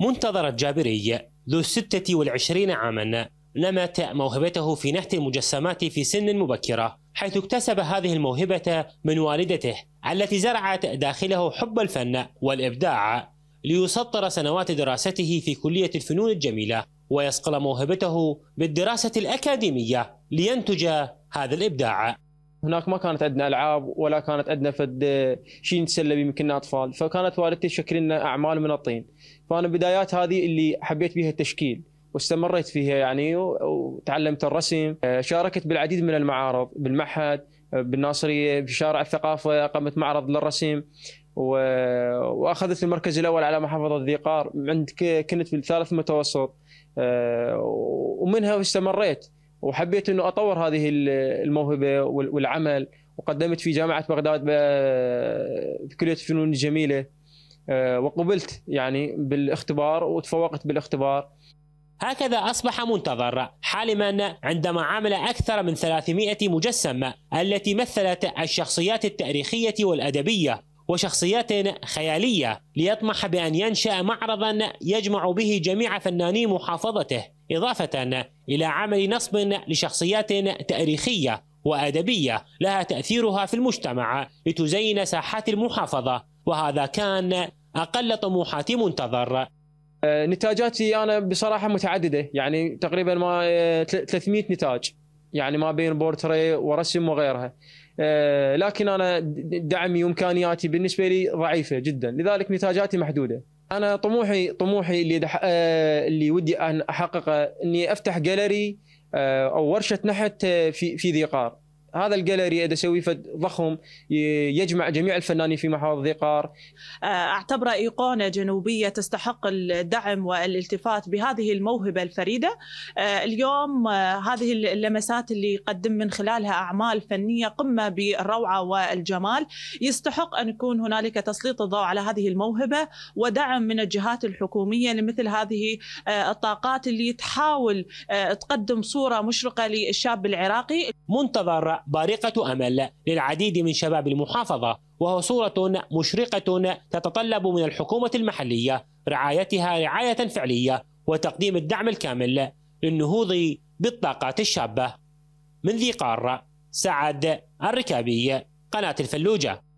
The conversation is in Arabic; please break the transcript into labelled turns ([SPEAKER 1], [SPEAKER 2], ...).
[SPEAKER 1] منتظر الجابري ذو الستة والعشرين عاما نمت موهبته في نحت المجسمات في سن مبكرة حيث اكتسب هذه الموهبة من والدته التي زرعت داخله حب الفن والإبداع ليسطر سنوات دراسته في كلية الفنون الجميلة ويصقل موهبته بالدراسة
[SPEAKER 2] الأكاديمية لينتج هذا الإبداع هناك ما كانت عندنا العاب ولا كانت عندنا فد آه، شيء نتسلى به يمكن اطفال فكانت والدتي تشكل لنا اعمال من الطين فانا بدايات هذه اللي حبيت بها التشكيل واستمريت فيها يعني وتعلمت الرسم آه، شاركت بالعديد من المعارض بالمعهد آه، بالناصريه في شارع الثقافه اقمت معرض للرسم واخذت المركز الاول على محافظه ذي قار عند كنت في الثالث متوسط ومنها استمريت وحبيت انه اطور هذه الموهبه والعمل وقدمت في جامعه بغداد بكليه الفنون الجميله آه، وقبلت يعني بالاختبار وتفوقت بالاختبار هكذا أصبح منتظر حالما
[SPEAKER 1] عندما عمل أكثر من 300 مجسم التي مثلت الشخصيات التاريخية والأدبية وشخصيات خيالية ليطمح بأن ينشأ معرضا يجمع به جميع فناني محافظته إضافة إلى عمل نصب لشخصيات تاريخية وأدبية لها تأثيرها في المجتمع
[SPEAKER 2] لتزين ساحات المحافظة وهذا كان أقل طموحات منتظر آه، نتاجاتي أنا بصراحة متعددة يعني تقريبا ما 300 آه، نتاج يعني ما بين بورتري ورسم وغيرها آه، لكن انا دعمي وامكانياتي بالنسبه لي ضعيفه جدا لذلك نتاجاتي محدوده انا طموحي طموحي اللي دح... آه، اللي ودي ان احققه اني افتح جاليري آه، او ورشه نحت في في ذي قار هذا الجاليري اذا فد ضخم يجمع جميع الفنانين في محافظ ذي قار
[SPEAKER 3] آه، اعتبره ايقونه جنوبيه تستحق الدعم والالتفات بهذه الموهبه الفريده آه، اليوم آه، هذه اللمسات اللي يقدم من خلالها اعمال فنيه قمه بالروعه والجمال يستحق ان يكون هنالك تسليط الضوء على هذه الموهبه ودعم من الجهات الحكوميه لمثل هذه الطاقات اللي تحاول تقدم صوره مشرقه للشاب العراقي منتظر
[SPEAKER 1] بارقة أمل للعديد من شباب المحافظة وهو صورة مشرقة تتطلب من الحكومة المحلية رعايتها رعاية فعلية وتقديم الدعم الكامل للنهوض بالطاقات الشابة من ذي قارة سعد الركابي قناة الفلوجة